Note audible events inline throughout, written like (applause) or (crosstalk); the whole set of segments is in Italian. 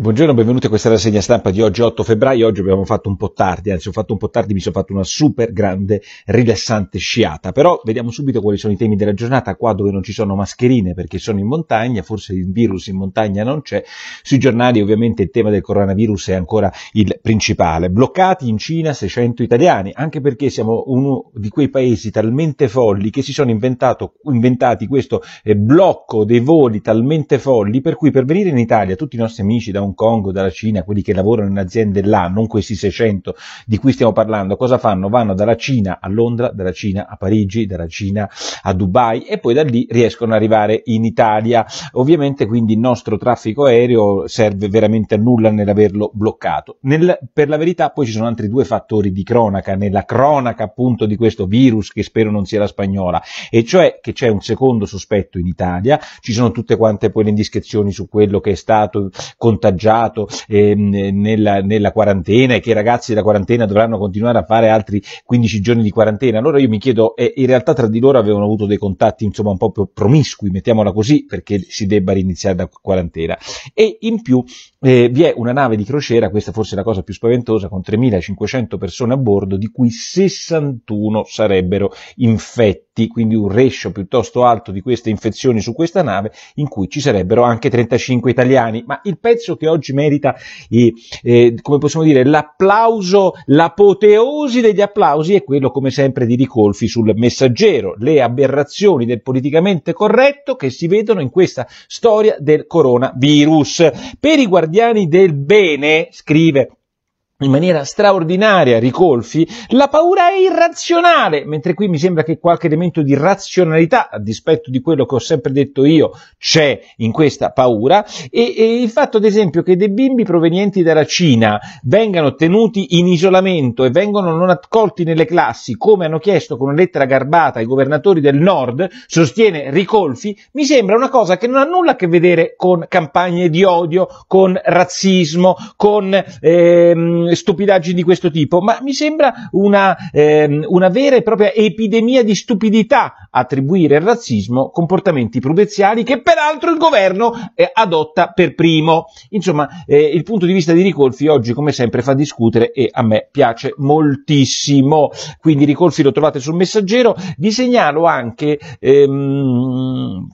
Buongiorno, benvenuti a questa rassegna stampa di oggi 8 febbraio. Oggi abbiamo fatto un po' tardi, anzi ho fatto un po' tardi, mi sono fatto una super grande rilassante sciata. Però vediamo subito quali sono i temi della giornata, qua dove non ci sono mascherine perché sono in montagna, forse il virus in montagna non c'è. Sui giornali ovviamente il tema del coronavirus è ancora il principale. Bloccati in Cina 600 italiani, anche perché siamo uno di quei paesi talmente folli che si sono inventati questo eh, blocco dei voli talmente folli per cui per venire in Italia tutti i nostri amici da un Hong Kong, dalla Cina, quelli che lavorano in aziende là, non questi 600 di cui stiamo parlando, cosa fanno? Vanno dalla Cina a Londra, dalla Cina a Parigi, dalla Cina a Dubai e poi da lì riescono ad arrivare in Italia. Ovviamente quindi il nostro traffico aereo serve veramente a nulla nell'averlo bloccato. Nel, per la verità poi ci sono altri due fattori di cronaca, nella cronaca appunto di questo virus che spero non sia la spagnola, e cioè che c'è un secondo sospetto in Italia, ci sono tutte quante poi le indiscrezioni su quello che è stato contagiato mangiato eh, nella, nella, quarantena e che i ragazzi della quarantena dovranno continuare a fare altri 15 giorni di quarantena. Allora io mi chiedo, eh, in realtà tra di loro avevano avuto dei contatti insomma un po' promiscui, mettiamola così, perché si debba riniziare la quarantena. E in più eh, vi è una nave di crociera, questa forse è la cosa più spaventosa, con 3.500 persone a bordo, di cui 61 sarebbero infette quindi un ratio piuttosto alto di queste infezioni su questa nave, in cui ci sarebbero anche 35 italiani. Ma il pezzo che oggi merita, eh, eh, come possiamo dire, l'applauso, l'apoteosi degli applausi è quello, come sempre, di Ricolfi sul messaggero, le aberrazioni del politicamente corretto che si vedono in questa storia del coronavirus. Per i guardiani del bene, scrive in maniera straordinaria Ricolfi, la paura è irrazionale, mentre qui mi sembra che qualche elemento di razionalità, a dispetto di quello che ho sempre detto io, c'è in questa paura, e, e il fatto ad esempio che dei bimbi provenienti dalla Cina vengano tenuti in isolamento e vengono non accolti nelle classi, come hanno chiesto con una lettera garbata ai governatori del nord, sostiene Ricolfi, mi sembra una cosa che non ha nulla a che vedere con campagne di odio, con razzismo, con... Ehm, eh, stupidaggini di questo tipo, ma mi sembra una, ehm, una vera e propria epidemia di stupidità attribuire al razzismo comportamenti prudenziali che peraltro il governo eh, adotta per primo. Insomma, eh, il punto di vista di Ricolfi oggi come sempre fa discutere e a me piace moltissimo. Quindi Ricolfi lo trovate sul messaggero. Vi segnalo anche ehm,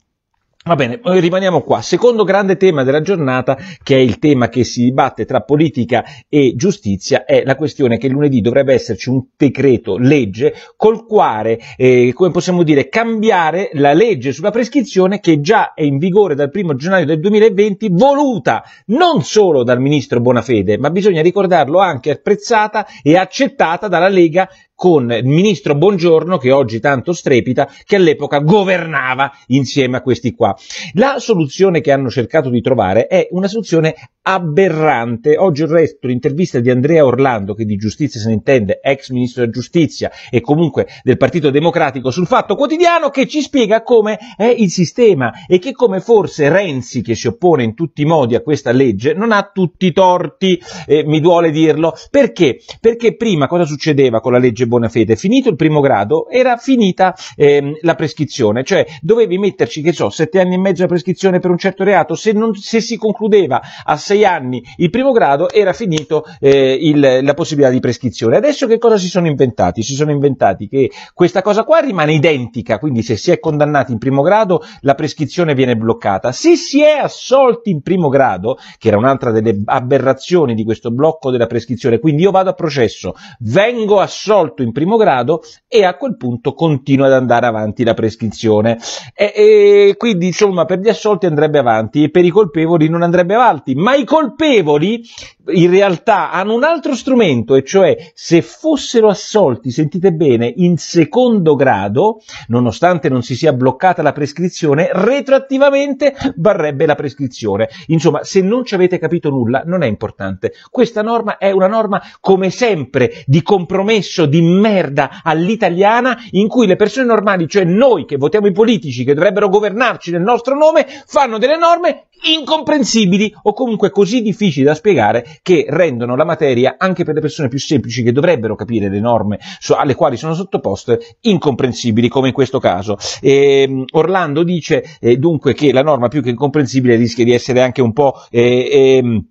Va bene, rimaniamo qua. Secondo grande tema della giornata, che è il tema che si dibatte tra politica e giustizia, è la questione che lunedì dovrebbe esserci un decreto legge col quale, eh, come possiamo dire, cambiare la legge sulla prescrizione che già è in vigore dal 1 gennaio del 2020, voluta non solo dal ministro Bonafede, ma bisogna ricordarlo anche apprezzata e accettata dalla Lega con il ministro Bongiorno, che oggi tanto strepita, che all'epoca governava insieme a questi qua. La soluzione che hanno cercato di trovare è una soluzione aberrante. Oggi il resto l'intervista di Andrea Orlando, che di giustizia se ne intende, ex ministro della giustizia e comunque del Partito Democratico, sul Fatto Quotidiano, che ci spiega come è il sistema e che come forse Renzi, che si oppone in tutti i modi a questa legge, non ha tutti i torti, eh, mi duole dirlo. Perché? Perché prima cosa succedeva con la legge buona fede, finito il primo grado, era finita ehm, la prescrizione, cioè dovevi metterci, che so, sette anni e mezzo a prescrizione per un certo reato, se, non, se si concludeva a sei anni il primo grado era finito eh, il, la possibilità di prescrizione. Adesso che cosa si sono inventati? Si sono inventati che questa cosa qua rimane identica, quindi se si è condannati in primo grado la prescrizione viene bloccata. Se si è assolti in primo grado, che era un'altra delle aberrazioni di questo blocco della prescrizione, quindi io vado a processo, vengo assolto risolto in primo grado e a quel punto continua ad andare avanti la prescrizione. E, e quindi insomma per gli assolti andrebbe avanti e per i colpevoli non andrebbe avanti, ma i colpevoli in realtà hanno un altro strumento, e cioè se fossero assolti, sentite bene, in secondo grado, nonostante non si sia bloccata la prescrizione, retroattivamente varrebbe la prescrizione. Insomma, se non ci avete capito nulla, non è importante. Questa norma è una norma, come sempre, di compromesso, di merda all'italiana, in cui le persone normali, cioè noi che votiamo i politici, che dovrebbero governarci nel nostro nome, fanno delle norme incomprensibili o comunque così difficili da spiegare che rendono la materia anche per le persone più semplici che dovrebbero capire le norme so- alle quali sono sottoposte incomprensibili come in questo caso. E, ehm, Orlando dice eh, dunque che la norma più che incomprensibile rischia di essere anche un po' eh, eh,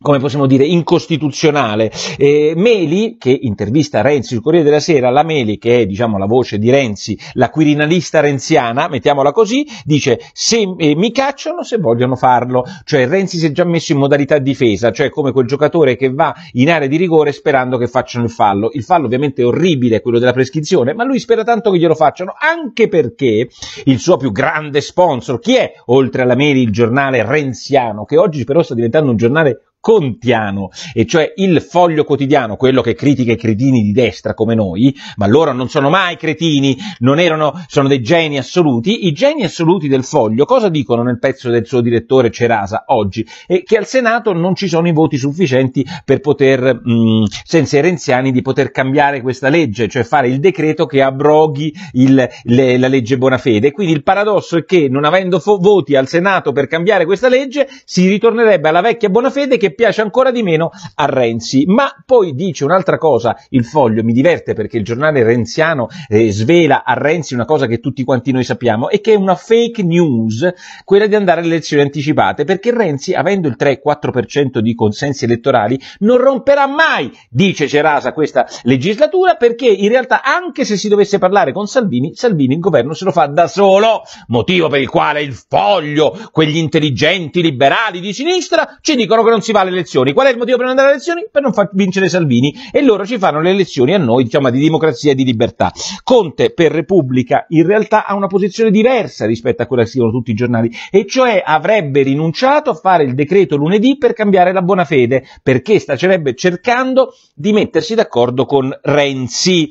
come possiamo dire, incostituzionale. Eh, Meli, che intervista Renzi sul Corriere della Sera, la Meli, che è diciamo, la voce di Renzi, la quirinalista renziana, mettiamola così, dice se eh, mi cacciano se vogliono farlo, cioè Renzi si è già messo in modalità difesa, cioè come quel giocatore che va in area di rigore sperando che facciano il fallo. Il fallo ovviamente è orribile, quello della prescrizione, ma lui spera tanto che glielo facciano, anche perché il suo più grande sponsor, chi è oltre alla Meli il giornale renziano, che oggi però sta diventando un giornale contiano, e cioè il foglio quotidiano, quello che critica i cretini di destra come noi, ma loro non sono mai cretini, non erano, sono dei geni assoluti, i geni assoluti del foglio cosa dicono nel pezzo del suo direttore Cerasa oggi? E che al Senato non ci sono i voti sufficienti per poter, mh, mm, senza i renziani, di poter cambiare questa legge, cioè fare il decreto che abroghi il, le, la legge Bonafede. Quindi il paradosso è che non avendo fo- voti al Senato per cambiare questa legge, si ritornerebbe alla vecchia Bonafede che piace ancora di meno a Renzi. Ma poi dice un'altra cosa, il foglio mi diverte perché il giornale renziano eh, svela a Renzi una cosa che tutti quanti noi sappiamo e che è una fake news, quella di andare alle elezioni anticipate, perché Renzi, avendo il 3-4% di consensi elettorali, non romperà mai, dice Cerasa, questa legislatura, perché in realtà anche se si dovesse parlare con Salvini, Salvini il governo se lo fa da solo, motivo per il quale il foglio, quegli intelligenti liberali di sinistra, ci dicono che non si va alle elezioni. Qual è il motivo per non andare alle elezioni? Per non far vincere Salvini. E loro ci fanno le elezioni a noi, diciamo, di democrazia e di libertà. Conte per Repubblica in realtà ha una posizione diversa rispetto a quella che scrivono tutti i giornali, e cioè avrebbe rinunciato a fare il decreto lunedì per cambiare la buona fede, perché starebbe cercando di mettersi d'accordo con Renzi.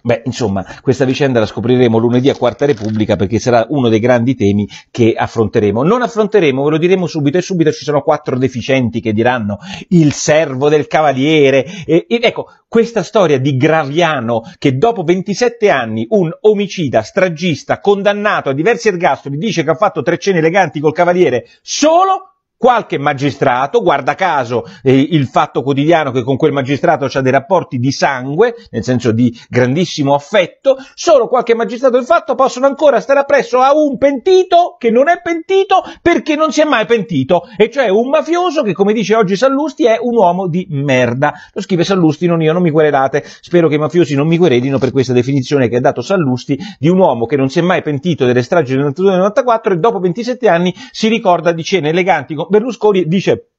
Beh, insomma, questa vicenda la scopriremo lunedì a Quarta Repubblica perché sarà uno dei grandi temi che affronteremo. Non affronteremo, ve lo diremo subito e subito ci sono quattro deficienti che diranno il servo del cavaliere. E, ed ecco, questa storia di Graviano che dopo 27 anni un omicida, stragista, condannato a diversi ergastoli dice che ha fatto tre cene eleganti col cavaliere solo qualche magistrato, guarda caso eh, il fatto quotidiano che con quel magistrato c'ha dei rapporti di sangue, nel senso di grandissimo affetto, solo qualche magistrato del fatto possono ancora stare appresso a un pentito che non è pentito perché non si è mai pentito, e cioè un mafioso che come dice oggi Sallusti è un uomo di merda. Lo scrive Sallusti, non io, non mi querelate, spero che i mafiosi non mi querelino per questa definizione che ha dato Sallusti di un uomo che non si è mai pentito delle stragi del 92-94 e dopo 27 anni si ricorda di cene eleganti Berlusconi dice,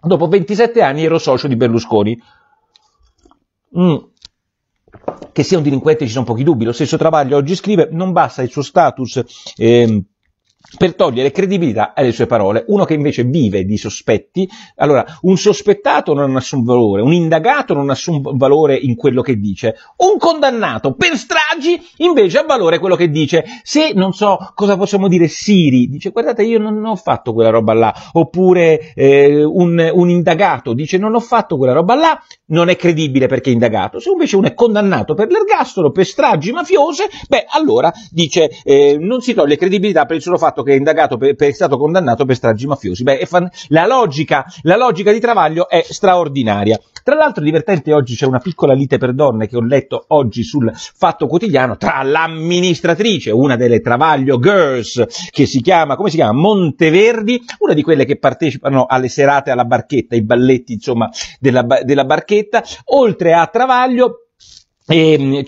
dopo 27 anni ero socio di Berlusconi. Mm. Che sia un delinquente ci sono pochi dubbi. Lo stesso Travaglio oggi scrive, non basta il suo status. Eh, per togliere credibilità alle sue parole. Uno che invece vive di sospetti, allora un sospettato non ha nessun valore, un indagato non ha nessun valore in quello che dice, un condannato per stragi invece ha valore quello che dice. Se non so cosa possiamo dire Siri, dice guardate io non ho fatto quella roba là, oppure eh, un, un indagato dice non ho fatto quella roba là, non è credibile perché è indagato. Se invece uno è condannato per l'ergastolo, per stragi mafiose, beh allora dice eh, non si toglie credibilità per il solo fatto fatto che è indagato per, per, è stato condannato per stragi mafiosi. Beh, fan... la, logica, la logica di Travaglio è straordinaria. Tra l'altro divertente oggi c'è una piccola lite per donne che ho letto oggi sul Fatto Quotidiano tra l'amministratrice, una delle Travaglio Girls, che si chiama, come si chiama? Monteverdi, una di quelle che partecipano alle serate alla barchetta, i balletti insomma della, della barchetta, oltre a Travaglio e, ehm, e,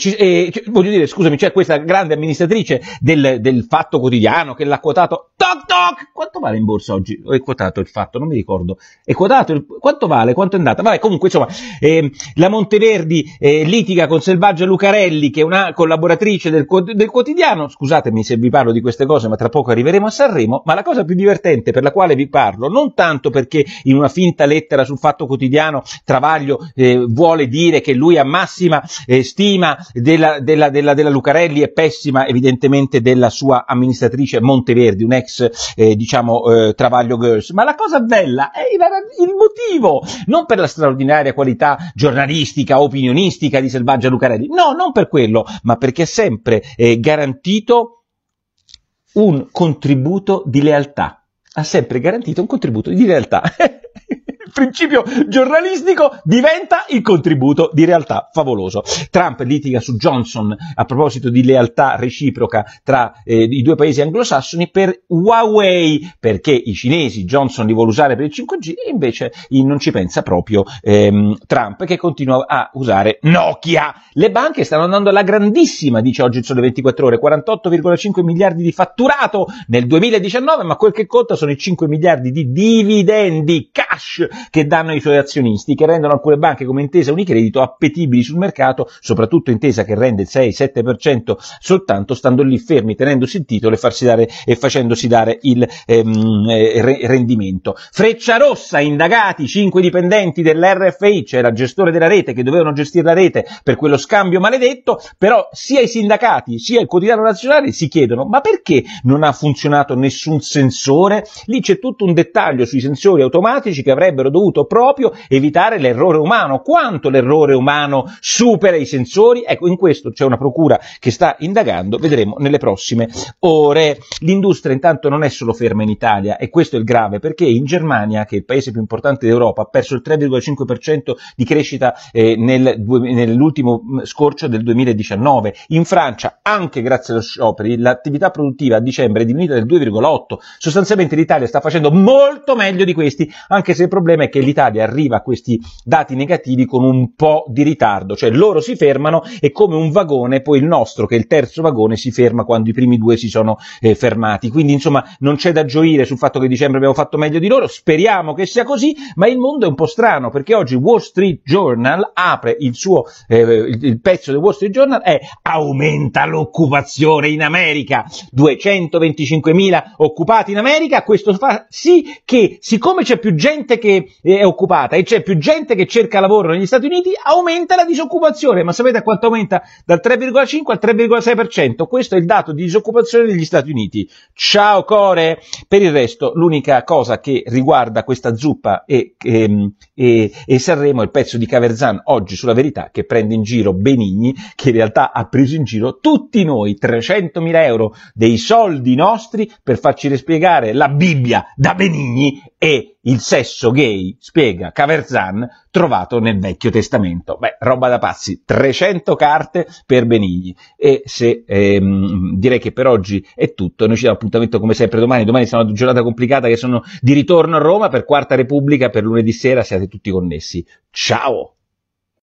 eh, voglio dire, scusami, c'è cioè questa grande amministratrice del, del Fatto Quotidiano che l'ha quotato Toc toc! Quanto vale in borsa oggi? È quotato il fatto, non mi ricordo. È quotato il... Quanto vale? Quanto è andata? Vabbè, comunque, insomma, eh, la Monteverdi eh, litiga con Selvaggia Lucarelli, che è una collaboratrice del, del, quotidiano. Scusatemi se vi parlo di queste cose, ma tra poco arriveremo a Sanremo. Ma la cosa più divertente per la quale vi parlo, non tanto perché in una finta lettera sul fatto quotidiano Travaglio eh, vuole dire che lui ha massima eh, stima della, della, della, della Lucarelli e pessima, evidentemente, della sua amministratrice Monteverdi, un ex ex, eh, diciamo, eh, Travaglio Girls. Ma la cosa bella è il, motivo, non per la straordinaria qualità giornalistica, opinionistica di Selvaggia Lucarelli, no, non per quello, ma perché è sempre eh, garantito un contributo di lealtà. Ha sempre garantito un contributo di lealtà. (laughs) principio giornalistico diventa il contributo di realtà favoloso. Trump litiga su Johnson a proposito di lealtà reciproca tra eh, i due paesi anglosassoni per Huawei, perché i cinesi Johnson li vuole usare per il 5G e invece non ci pensa proprio ehm, Trump che continua a usare Nokia. Le banche stanno andando alla grandissima, dice oggi il Sole 24 ore, 48,5 miliardi di fatturato nel 2019, ma quel che conta sono i 5 miliardi di dividendi cash che danno i suoi azionisti, che rendono alcune banche come Intesa Unicredito appetibili sul mercato, soprattutto Intesa che rende il 6-7% soltanto stando lì fermi, tenendosi il titolo e, farsi dare, e facendosi dare il ehm, eh, rendimento. Freccia rossa, indagati 5 dipendenti dell'RFI, cioè la gestore della rete che dovevano gestire la rete per quello scambio maledetto, però sia i sindacati sia il quotidiano nazionale si chiedono ma perché non ha funzionato nessun sensore? Lì c'è tutto un dettaglio sui sensori automatici che avrebbero dovuto proprio evitare l'errore umano. Quanto l'errore umano supera i sensori? Ecco, in questo c'è una procura che sta indagando, vedremo nelle prossime ore. L'industria intanto non è solo ferma in Italia e questo è il grave perché in Germania, che è il paese più importante d'Europa, ha perso il 3,5% di crescita eh, nel, nell'ultimo mm, scorcio del 2019. In Francia, anche grazie allo scioperi, l'attività produttiva a dicembre è diminuita del 2,8%. Sostanzialmente l'Italia sta facendo molto meglio di questi, anche se il problema è che l'Italia arriva a questi dati negativi con un po' di ritardo, cioè loro si fermano e come un vagone poi il nostro, che è il terzo vagone, si ferma quando i primi due si sono eh, fermati. Quindi insomma non c'è da gioire sul fatto che dicembre abbiamo fatto meglio di loro, speriamo che sia così, ma il mondo è un po' strano perché oggi Wall Street Journal apre il suo eh, il, il pezzo del Wall Street Journal è aumenta l'occupazione in America, 225.000 occupati in America, questo fa sì che siccome c'è più gente gente che è occupata e c'è più gente che cerca lavoro negli Stati Uniti, aumenta la disoccupazione. Ma sapete a quanto aumenta? Dal 3,5 al 3,6%. Questo è il dato di disoccupazione degli Stati Uniti. Ciao Core! Per il resto, l'unica cosa che riguarda questa zuppa e, e, ehm, e, e Sanremo è il pezzo di Caverzan oggi sulla verità che prende in giro Benigni, che in realtà ha preso in giro tutti noi, 300.000 euro dei soldi nostri per farci respiegare la Bibbia da Benigni e il sesso gay, spiega Caverzan, trovato nel Vecchio Testamento. Beh, roba da pazzi, 300 carte per Benigni. E se ehm, direi che per oggi è tutto, noi ci diamo appuntamento come sempre domani, domani sarà una giornata complicata che sono di ritorno a Roma per Quarta Repubblica, per lunedì sera siate tutti connessi. Ciao!